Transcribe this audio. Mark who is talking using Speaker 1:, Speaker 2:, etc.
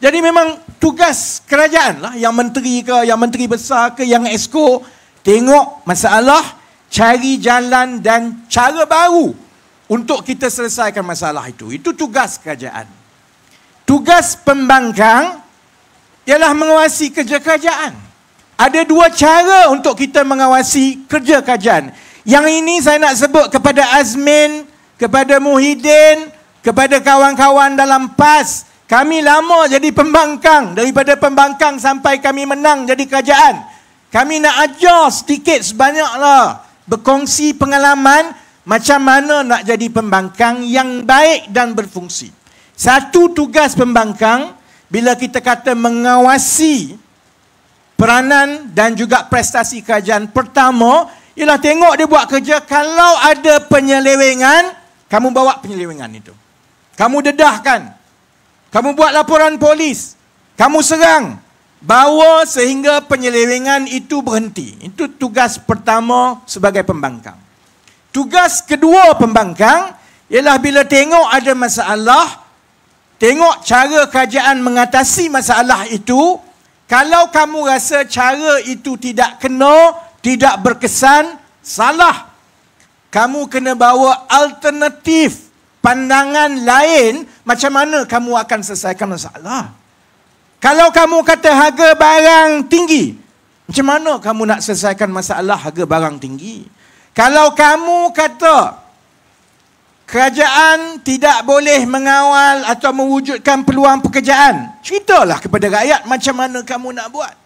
Speaker 1: Jadi memang tugas kerajaan lah, yang menteri ke, yang menteri besar ke, yang esko, tengok masalah, cari jalan dan cara baru untuk kita selesaikan masalah itu. Itu tugas kerajaan. Tugas pembangkang ialah mengawasi kerja kerajaan. Ada dua cara untuk kita mengawasi kerja kerajaan. Yang ini saya nak sebut kepada Azmin, kepada Muhyiddin, kepada kawan-kawan dalam PAS kami lama jadi pembangkang daripada pembangkang sampai kami menang jadi kerajaan. Kami nak ajar sedikit sebanyaklah berkongsi pengalaman macam mana nak jadi pembangkang yang baik dan berfungsi. Satu tugas pembangkang bila kita kata mengawasi peranan dan juga prestasi kerajaan pertama ialah tengok dia buat kerja kalau ada penyelewengan kamu bawa penyelewengan itu. Kamu dedahkan. Kamu buat laporan polis. Kamu serang. Bawa sehingga penyelewengan itu berhenti. Itu tugas pertama sebagai pembangkang. Tugas kedua pembangkang ialah bila tengok ada masalah, tengok cara kerajaan mengatasi masalah itu, kalau kamu rasa cara itu tidak kena, tidak berkesan, salah. Kamu kena bawa alternatif pandangan lain macam mana kamu akan selesaikan masalah? Kalau kamu kata harga barang tinggi, macam mana kamu nak selesaikan masalah harga barang tinggi? Kalau kamu kata kerajaan tidak boleh mengawal atau mewujudkan peluang pekerjaan, ceritalah kepada rakyat macam mana kamu nak buat.